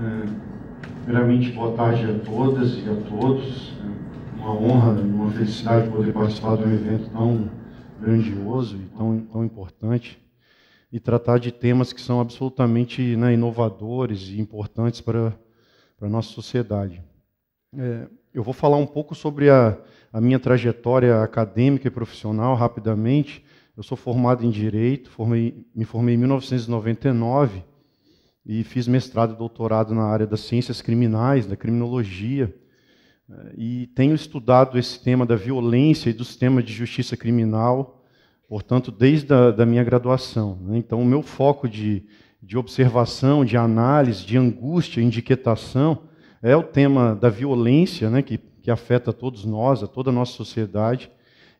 É, primeiramente, boa tarde a todas e a todos. Né? Uma honra, uma felicidade poder participar de um evento tão grandioso e tão, tão importante e tratar de temas que são absolutamente né, inovadores e importantes para, para a nossa sociedade. É, eu vou falar um pouco sobre a, a minha trajetória acadêmica e profissional rapidamente. Eu sou formado em Direito, formei, me formei em 1999 e fiz mestrado e doutorado na área das ciências criminais, da criminologia. Eh, e tenho estudado esse tema da violência e do sistema de justiça criminal, portanto, desde a da minha graduação. Né. Então, o meu foco de, de observação, de análise, de angústia, indiquetação, é o tema da violência, né, que, que afeta todos nós, a toda a nossa sociedade,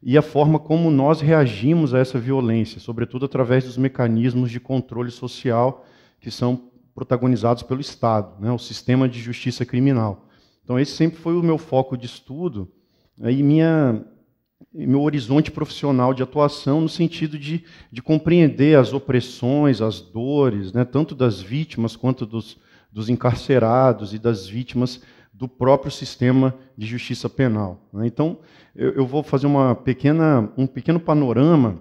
e a forma como nós reagimos a essa violência, sobretudo através dos mecanismos de controle social que são protagonizados pelo Estado, né, o sistema de justiça criminal. Então, esse sempre foi o meu foco de estudo né, e minha, meu horizonte profissional de atuação no sentido de, de compreender as opressões, as dores, né, tanto das vítimas quanto dos, dos encarcerados e das vítimas do próprio sistema de justiça penal. Né. Então, eu, eu, vou fazer uma pequena, um pequeno panorama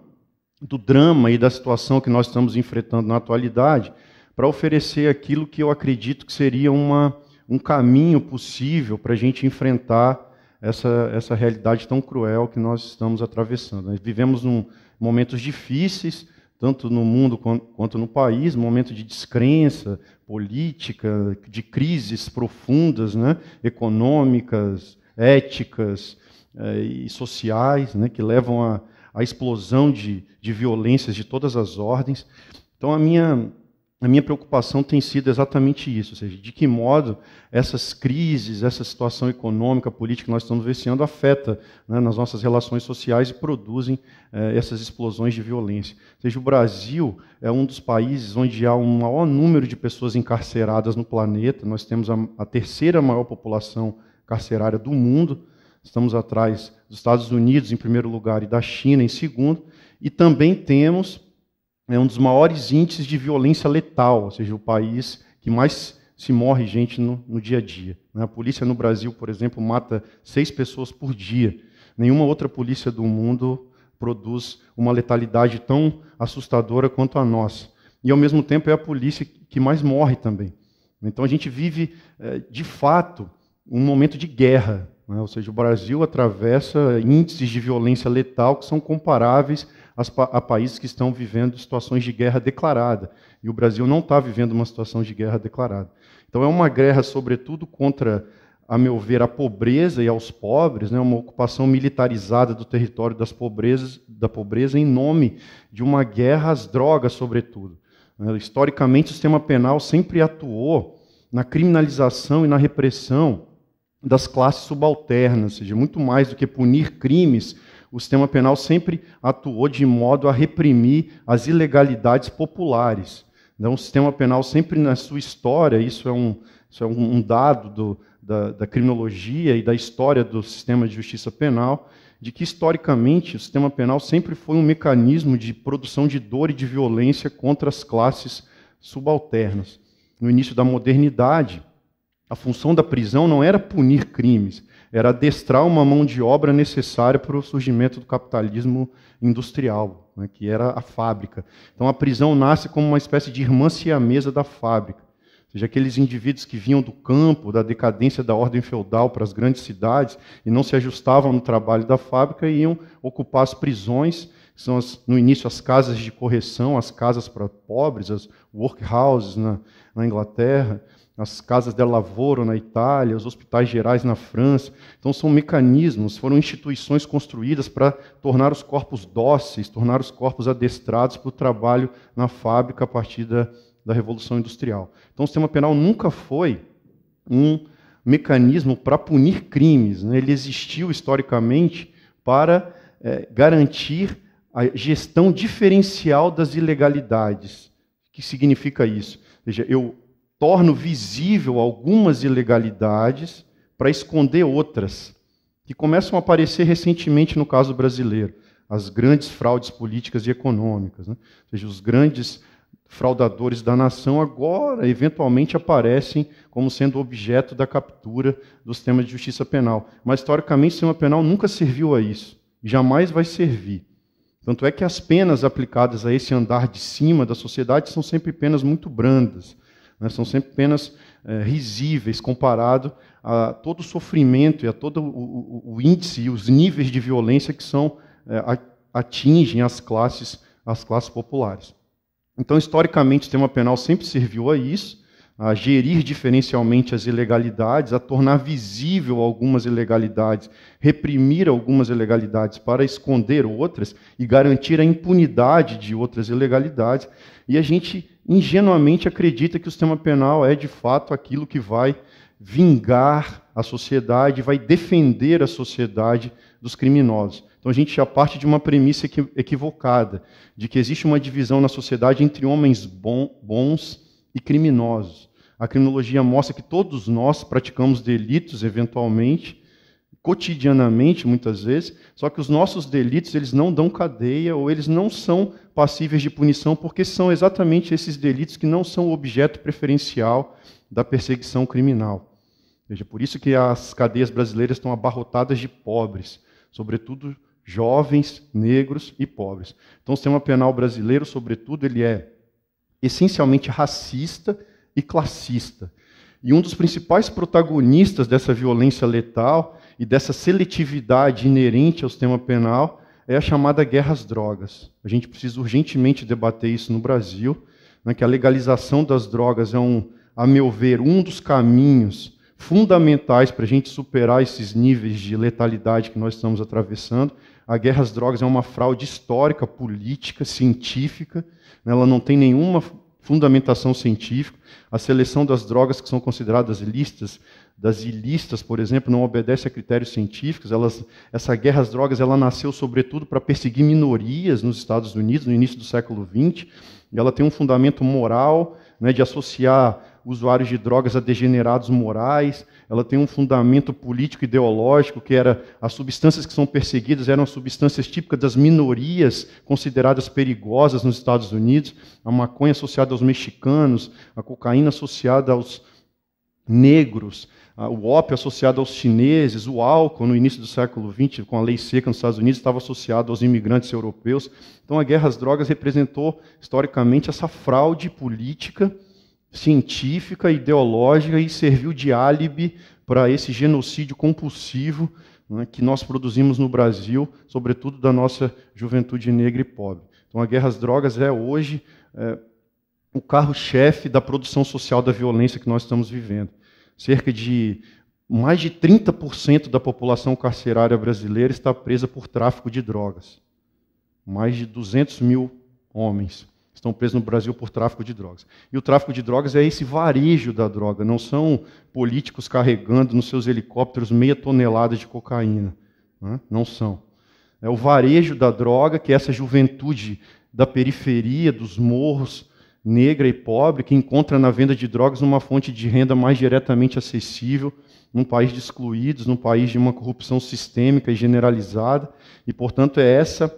do drama e da situação que nós estamos enfrentando na atualidade, para oferecer aquilo que eu acredito que seria uma, um caminho possível para a gente enfrentar essa, essa realidade tão cruel que nós estamos atravessando. Nós vivemos num, momentos difíceis, tanto no mundo quanto no país, momento de descrença política, de crises profundas, né, econômicas, éticas eh, e sociais, né, que levam à explosão de, de violências de todas as ordens. Então, a minha, a minha preocupação tem sido exatamente isso, ou seja, de que modo essas crises, essa situação econômica, política que nós estamos vivenciando afeta né, nas nossas relações sociais e produzem eh, essas explosões de violência. Ou seja, o Brasil é um dos países onde há um maior número de pessoas encarceradas no planeta, nós temos a, a terceira maior população carcerária do mundo, estamos atrás dos Estados Unidos em primeiro lugar e da China em segundo, e também temos é um dos maiores índices de violência letal, ou seja, o país que mais se morre gente no, no dia a dia. Né? A polícia no Brasil, por exemplo, mata seis pessoas por dia. Nenhuma outra polícia do mundo produz uma letalidade tão assustadora quanto a nossa. E, ao mesmo tempo, é a polícia que mais morre também. Então, a gente vive, eh, de fato, um momento de guerra né? Ou seja, o Brasil atravessa índices de violência letal que são comparáveis a países que estão vivendo situações de guerra declarada. E o Brasil não está vivendo uma situação de guerra declarada. Então, é uma guerra, sobretudo, contra, a meu ver, a pobreza e aos pobres, né? uma ocupação militarizada do território das pobrezas, da pobreza em nome de uma guerra às drogas, sobretudo. Né? Historicamente, o sistema penal sempre atuou na criminalização e na repressão das classes subalternas, ou seja, muito mais do que punir crimes, o sistema penal sempre atuou de modo a reprimir as ilegalidades populares. Então, o sistema penal sempre na sua história, isso é um, isso é um dado do, da, da criminologia e da história do sistema de justiça penal, de que historicamente o sistema penal sempre foi um mecanismo de produção de dor e de violência contra as classes subalternas. No início da modernidade, a função da prisão não era punir crimes, era adestrar uma mão de obra necessária para o surgimento do capitalismo industrial, né, que era a fábrica. Então a prisão nasce como uma espécie de irmã siamesa da fábrica. Ou seja, aqueles indivíduos que vinham do campo, da decadência da ordem feudal para as grandes cidades e não se ajustavam no trabalho da fábrica iam ocupar as prisões, que são as, no início as casas de correção, as casas para pobres, as workhouses na, na Inglaterra, as casas de lavoro na Itália, os hospitais gerais na França. Então, são mecanismos, foram instituições construídas para tornar os corpos dóceis, tornar os corpos adestrados para o trabalho na fábrica a partir da, da Revolução Industrial. Então, o sistema penal nunca foi um mecanismo para punir crimes. Né? Ele existiu historicamente para é, garantir a gestão diferencial das ilegalidades. O que significa isso? Ou seja, eu torno visível algumas ilegalidades para esconder outras, que começam a aparecer recentemente no caso brasileiro, as grandes fraudes políticas e econômicas. Né? Ou seja, os grandes fraudadores da nação agora, eventualmente, aparecem como sendo objeto da captura do sistema de justiça penal. Mas, historicamente, o sistema penal nunca serviu a isso, jamais vai servir. Tanto é que as penas aplicadas a esse andar de cima da sociedade são sempre penas muito brandas né? São sempre penas é, risíveis comparado a todo o sofrimento e a todo o, o, o índice e os níveis de violência que são é, atingem as classes, as classes populares. Então, historicamente, o sistema penal sempre serviu a isso, a gerir diferencialmente as ilegalidades, a tornar visível algumas ilegalidades, reprimir algumas ilegalidades para esconder outras e garantir a impunidade de outras ilegalidades. E a gente ingenuamente acredita que o sistema penal é de fato aquilo que vai vingar a sociedade, vai defender a sociedade dos criminosos. Então a gente já parte de uma premissa equivocada, de que existe uma divisão na sociedade entre homens bons e criminosos. A criminologia mostra que todos nós praticamos delitos eventualmente, cotidianamente, muitas vezes, só que os nossos delitos eles não dão cadeia ou eles não são passíveis de punição, porque são exatamente esses delitos que não são objeto preferencial da perseguição criminal. Veja, por isso que as cadeias brasileiras estão abarrotadas de pobres, sobretudo jovens, negros e pobres. Então, o sistema penal brasileiro, sobretudo, ele é essencialmente racista e classista. E um dos principais protagonistas dessa violência letal e dessa seletividade inerente ao sistema penal é a chamada guerra às drogas. A gente precisa urgentemente debater isso no Brasil, né, que a legalização das drogas é, um, a meu ver, um dos caminhos fundamentais para a gente superar esses níveis de letalidade que nós estamos atravessando. A guerra às drogas é uma fraude histórica, política, científica. Né, ela não tem nenhuma fundamentação científica, a seleção das drogas que são consideradas ilícitas, das ilícitas, por exemplo, não obedece a critérios científicos. Elas, essa guerra às drogas ela nasceu sobretudo para perseguir minorias nos Estados Unidos no início do século XX. E ela tem um fundamento moral né, de associar usuários de drogas a degenerados morais, ela tem um fundamento político ideológico que era as substâncias que são perseguidas eram substâncias típicas das minorias consideradas perigosas nos Estados Unidos, a maconha associada aos mexicanos, a cocaína associada aos negros, o ópio associado aos chineses, o álcool no início do século XX, com a lei seca nos Estados Unidos, estava associado aos imigrantes europeus. Então a guerra às drogas representou historicamente essa fraude política científica, ideológica e serviu de álibi para esse genocídio compulsivo né, que nós produzimos no Brasil, sobretudo da nossa juventude negra e pobre. Então, a guerra às drogas é hoje é, o carro-chefe da produção social da violência que nós estamos vivendo. Cerca de mais de 30% da população carcerária brasileira está presa por tráfico de drogas. Mais de 200 mil homens estão presos no Brasil por tráfico de drogas. E o tráfico de drogas é esse varejo da droga, não são políticos carregando nos seus helicópteros meia tonelada de cocaína. Né? Não são. É o varejo da droga, que é essa juventude da periferia, dos morros, negra e pobre, que encontra na venda de drogas uma fonte de renda mais diretamente acessível, num país de excluídos, num país de uma corrupção sistêmica e generalizada, e, portanto, é essa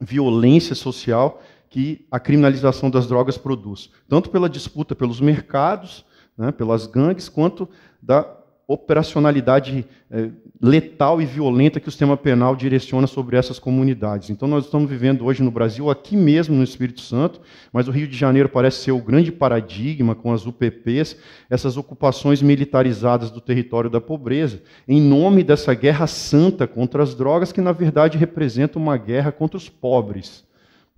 violência social que a criminalização das drogas produz, tanto pela disputa pelos mercados, né, pelas gangues, quanto da operacionalidade é, letal e violenta que o sistema penal direciona sobre essas comunidades. Então, nós estamos vivendo hoje no Brasil, aqui mesmo no Espírito Santo, mas o Rio de Janeiro parece ser o grande paradigma com as UPPs, essas ocupações militarizadas do território da pobreza, em nome dessa guerra santa contra as drogas, que na verdade representa uma guerra contra os pobres.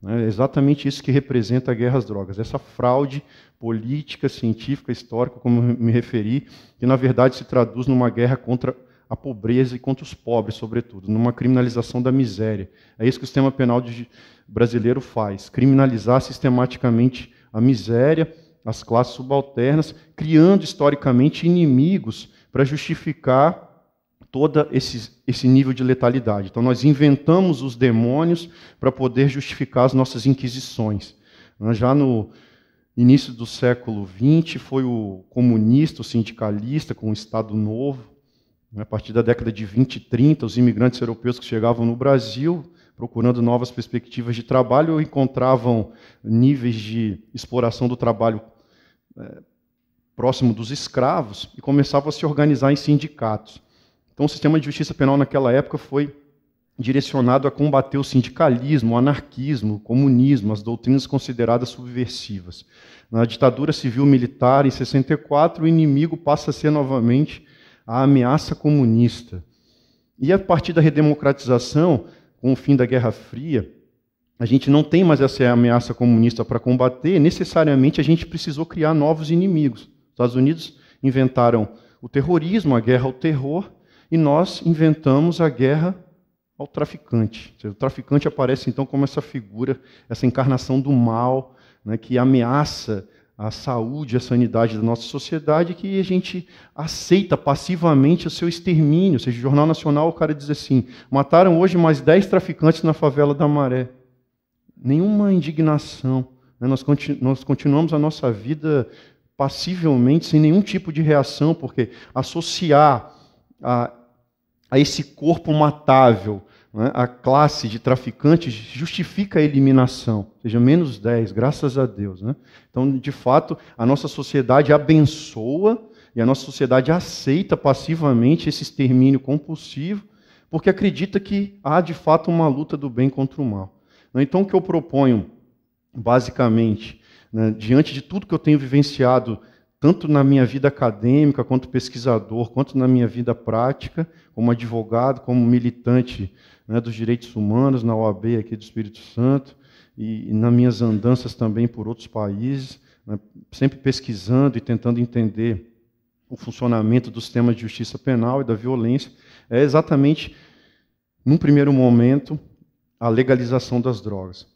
Né? É exatamente isso que representa a guerra às drogas, essa fraude política, científica, histórica, como me referi, que na verdade se traduz numa guerra contra a pobreza e contra os pobres, sobretudo, numa criminalização da miséria. É isso que o sistema penal brasileiro faz: criminalizar sistematicamente a miséria, as classes subalternas, criando historicamente inimigos para justificar todo esse, esse nível de letalidade. Então, nós inventamos os demônios para poder justificar as nossas inquisições. Né, já no início do século XX, foi o comunista, o sindicalista, com o Estado Novo. Né, a partir da década de 20 e 30, os imigrantes europeus que chegavam no Brasil, procurando novas perspectivas de trabalho, encontravam níveis de exploração do trabalho eh, próximo dos escravos e começavam a se organizar em sindicatos. Então, o sistema de justiça penal naquela época foi direcionado a combater o sindicalismo, o anarquismo, o comunismo, as doutrinas consideradas subversivas. Na ditadura civil-militar, em 64, o inimigo passa a ser novamente a ameaça comunista. E a partir da redemocratização, com o fim da Guerra Fria, a gente não tem mais essa ameaça comunista para combater, necessariamente a gente precisou criar novos inimigos. Os Estados Unidos inventaram o terrorismo, a guerra ao terror, e nós inventamos a guerra ao traficante. O traficante aparece então como essa figura, essa encarnação do mal, né, que ameaça a saúde, a sanidade da nossa sociedade, que a gente aceita passivamente o seu extermínio. Ou seja, o Jornal Nacional, o cara diz assim: mataram hoje mais 10 traficantes na favela da Maré. Nenhuma indignação. Né? Nós, continu nós continuamos a nossa vida passivelmente, sem nenhum tipo de reação, porque associar a a esse corpo matável, né? a classe de traficantes justifica a eliminação, ou seja, menos 10, graças a Deus. Né? Então, de fato, a nossa sociedade abençoa e a nossa sociedade aceita passivamente esse extermínio compulsivo, porque acredita que há de fato uma luta do bem contra o mal. Né? Então, o que eu proponho, basicamente, né, diante de tudo que eu tenho vivenciado tanto na minha vida acadêmica, quanto pesquisador, quanto na minha vida prática, como advogado, como militante né, dos direitos humanos na OAB aqui do Espírito Santo, e, e nas minhas andanças também por outros países, né, sempre pesquisando e tentando entender o funcionamento dos temas de justiça penal e da violência, é exatamente, num primeiro momento, a legalização das drogas.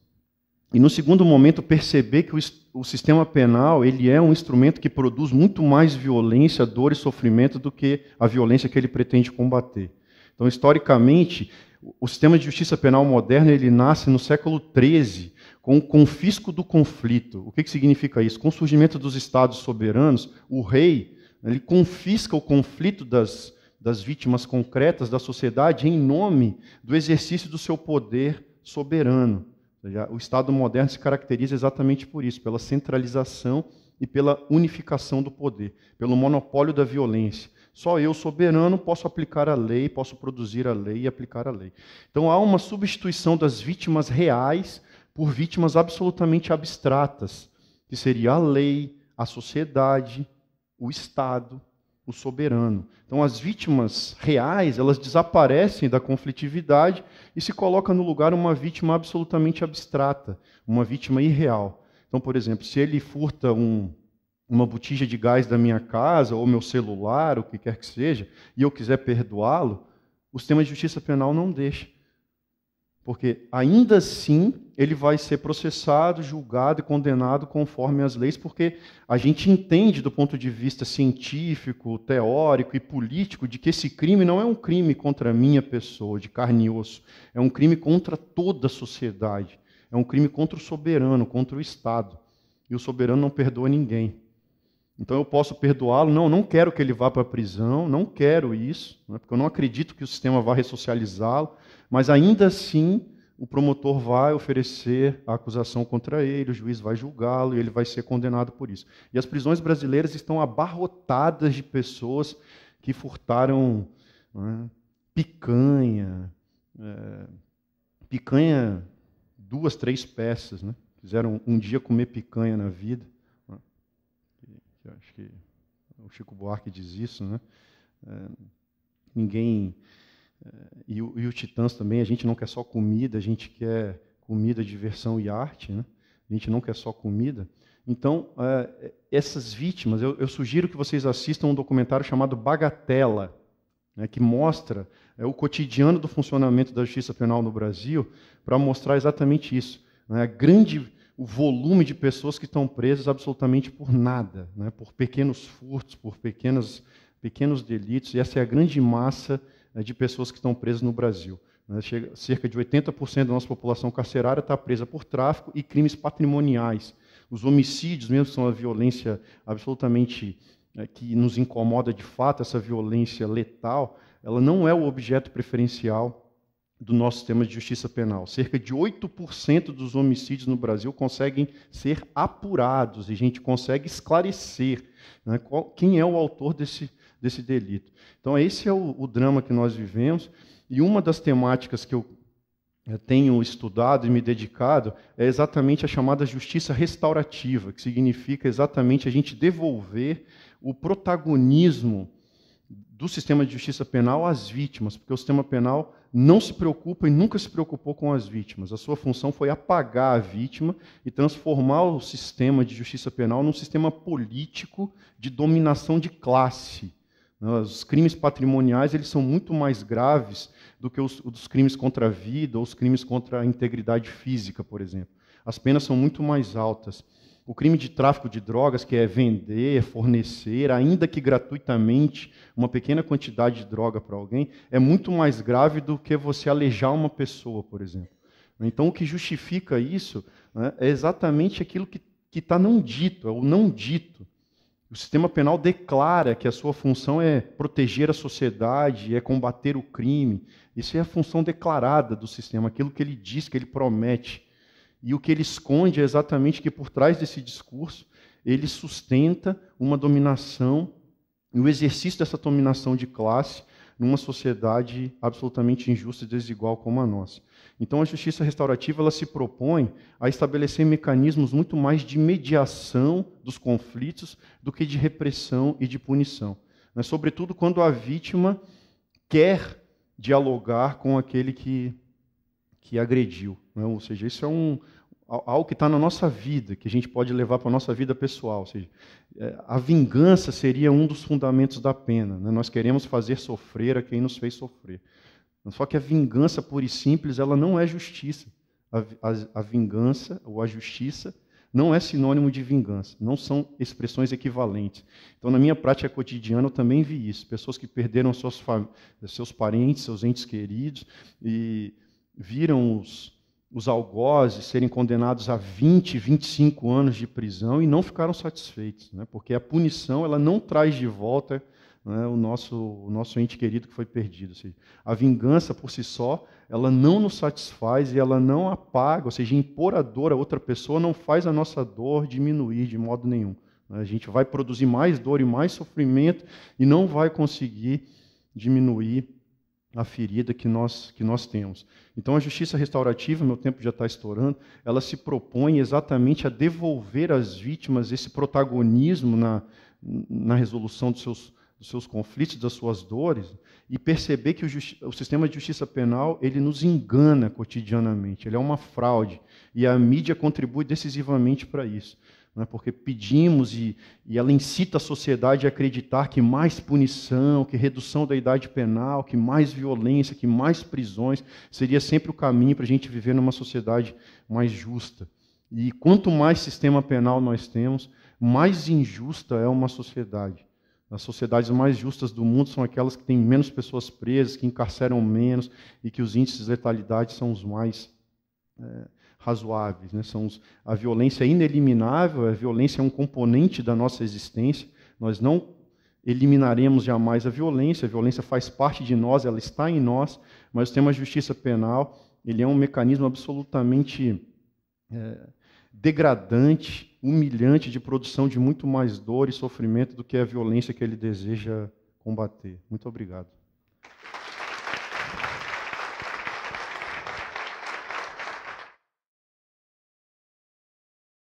E no segundo momento, perceber que o, o, sistema penal ele é um instrumento que produz muito mais violência, dor e sofrimento do que a violência que ele pretende combater. Então, historicamente, o sistema de justiça penal moderno ele nasce no século XIII com o confisco do conflito. O que, que significa isso? Com o surgimento dos estados soberanos, o rei ele confisca o conflito das, das vítimas concretas da sociedade em nome do exercício do seu poder soberano o Estado moderno se caracteriza exatamente por isso, pela centralização e pela unificação do poder, pelo monopólio da violência. Só eu, soberano, posso aplicar a lei, posso produzir a lei e aplicar a lei. Então há uma substituição das vítimas reais por vítimas absolutamente abstratas, que seria a lei, a sociedade, o Estado o soberano. Então, as vítimas reais, elas desaparecem da conflitividade e se coloca no lugar uma vítima absolutamente abstrata, uma vítima irreal. Então, por exemplo, se ele furta um, uma botija de gás da minha casa, ou meu celular, o que quer que seja, e eu quiser perdoá-lo, o sistema de justiça penal não deixa. Porque ainda assim ele vai ser processado, julgado e condenado conforme as leis, porque a gente entende do ponto de vista científico, teórico e político de que esse crime não é um crime contra a minha pessoa, de carne e osso, é um crime contra toda a sociedade, é um crime contra o soberano, contra o Estado. E o soberano não perdoa ninguém. Então eu posso perdoá-lo. Não, não quero que ele vá para a prisão, não quero isso, né, porque eu não acredito que o sistema vá ressocializá-lo. Mas ainda assim, o promotor vai oferecer a acusação contra ele, o juiz vai julgá-lo e ele vai ser condenado por isso. E as prisões brasileiras estão abarrotadas de pessoas que furtaram né, picanha, é, picanha duas, três peças, né? Quiseram um dia comer picanha na vida. Eu acho que o Chico Buarque diz isso, né? É, ninguém é, e, e o Titãs também. A gente não quer só comida, a gente quer comida, diversão e arte, né? A gente não quer só comida. Então, é, essas vítimas, eu, eu, sugiro que vocês assistam um documentário chamado Bagatela, né, que mostra é, o cotidiano do funcionamento da justiça penal no Brasil, para mostrar exatamente isso. Né, a grande o volume de pessoas que estão presas absolutamente por nada, né? por pequenos furtos, por pequenos, pequenos delitos, e essa é a grande massa né, de pessoas que estão presas no Brasil. Né? Chega, cerca de 80% da nossa população carcerária está presa por tráfico e crimes patrimoniais. Os homicídios, mesmo são uma violência absolutamente né, que nos incomoda de fato, essa violência letal, ela não é o objeto preferencial do nosso sistema de justiça penal. Cerca de 8% dos homicídios no Brasil conseguem ser apurados e a gente consegue esclarecer né, qual, quem é o autor desse, desse delito. Então, esse é o, o drama que nós vivemos. E uma das temáticas que eu tenho estudado e me dedicado é exatamente a chamada justiça restaurativa, que significa exatamente a gente devolver o protagonismo do sistema de justiça penal às vítimas, porque o sistema penal não se preocupa e nunca se preocupou com as vítimas. A sua função foi apagar a vítima e transformar o sistema de justiça penal num sistema político de dominação de classe. Né, os crimes patrimoniais eles são muito mais graves do que os, os crimes contra a vida ou os crimes contra a integridade física, por exemplo. As penas são muito mais altas. O crime de tráfico de drogas, que é vender, é fornecer, ainda que gratuitamente, uma pequena quantidade de droga para alguém, é muito mais grave do que você alejar uma pessoa, por exemplo. Então, o que justifica isso né, é exatamente aquilo que está não dito, é o não dito. O sistema penal declara que a sua função é proteger a sociedade, é combater o crime. Isso é a função declarada do sistema, aquilo que ele diz, que ele promete. E o que ele esconde é exatamente que por trás desse discurso ele sustenta uma dominação e o exercício dessa dominação de classe numa sociedade absolutamente injusta e desigual como a nossa. Então a justiça restaurativa ela se propõe a estabelecer mecanismos muito mais de mediação dos conflitos do que de repressão e de punição, né? sobretudo quando a vítima quer dialogar com aquele que que agrediu. Né? Ou seja, isso é um, algo que está na nossa vida, que a gente pode levar para a nossa vida pessoal. Ou seja, é, a vingança seria um dos fundamentos da pena. Né? Nós queremos fazer sofrer a quem nos fez sofrer. Só que a vingança pura e simples, ela não é justiça. A, a, a vingança ou a justiça não é sinônimo de vingança, não são expressões equivalentes. Então, na minha prática cotidiana, eu também vi isso. Pessoas que perderam seus, seus parentes, seus entes queridos, e viram os, os algozes serem condenados a 20, 25 anos de prisão e não ficaram satisfeitos, né? porque a punição ela não traz de volta né, o, nosso, o nosso ente querido que foi perdido. Ou seja, a vingança por si só ela não nos satisfaz e ela não apaga, ou seja, impor a dor a outra pessoa não faz a nossa dor diminuir de modo nenhum. Né? A gente vai produzir mais dor e mais sofrimento e não vai conseguir diminuir a ferida que nós, que nós temos. Então, a justiça restaurativa, meu tempo já está estourando, ela se propõe exatamente a devolver às vítimas esse protagonismo na, na resolução dos seus, dos seus conflitos, das suas dores, e perceber que o, o sistema de justiça penal ele nos engana cotidianamente, ele é uma fraude, e a mídia contribui decisivamente para isso. Não é porque pedimos e, e ela incita a sociedade a acreditar que mais punição, que redução da idade penal, que mais violência, que mais prisões, seria sempre o caminho para a gente viver numa sociedade mais justa. E quanto mais sistema penal nós temos, mais injusta é uma sociedade. As sociedades mais justas do mundo são aquelas que têm menos pessoas presas, que encarceram menos e que os índices de letalidade são os mais é, razoáveis. Né? São os, a violência é ineliminável, a violência é um componente da nossa existência. Nós não eliminaremos jamais a violência, a violência faz parte de nós, ela está em nós, mas o tema justiça penal ele é um mecanismo absolutamente é, degradante, humilhante, de produção de muito mais dor e sofrimento do que a violência que ele deseja combater. Muito obrigado.